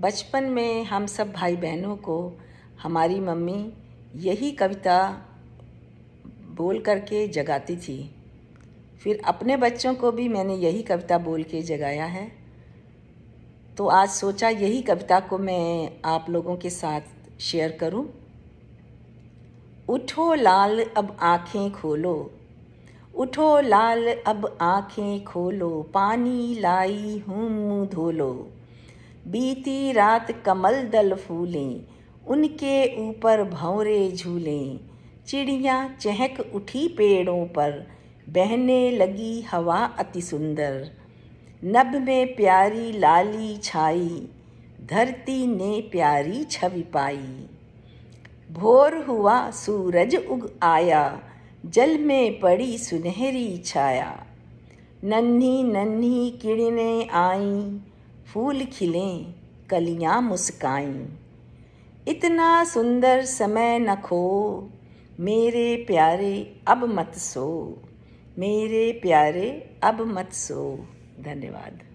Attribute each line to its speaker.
Speaker 1: बचपन में हम सब भाई बहनों को हमारी मम्मी यही कविता बोल करके जगाती थी फिर अपने बच्चों को भी मैंने यही कविता बोल के जगाया है तो आज सोचा यही कविता को मैं आप लोगों के साथ शेयर करूं। उठो लाल अब आँखें खोलो उठो लाल अब आँखें खोलो पानी लाई हूँ धो लो बीती रात कमल दल फूलें उनके ऊपर भौरे झूलें चिड़िया चहक उठी पेड़ों पर बहने लगी हवा अति सुंदर नभ में प्यारी लाली छाई धरती ने प्यारी छवि पाई भोर हुआ सूरज उग आया जल में पड़ी सुनहरी छाया नन्ही नन्ही किरणें आईं फूल खिलें कलियां मुस्काएं इतना सुंदर समय न खो मेरे प्यारे अब मत सो मेरे प्यारे अब मत सो धन्यवाद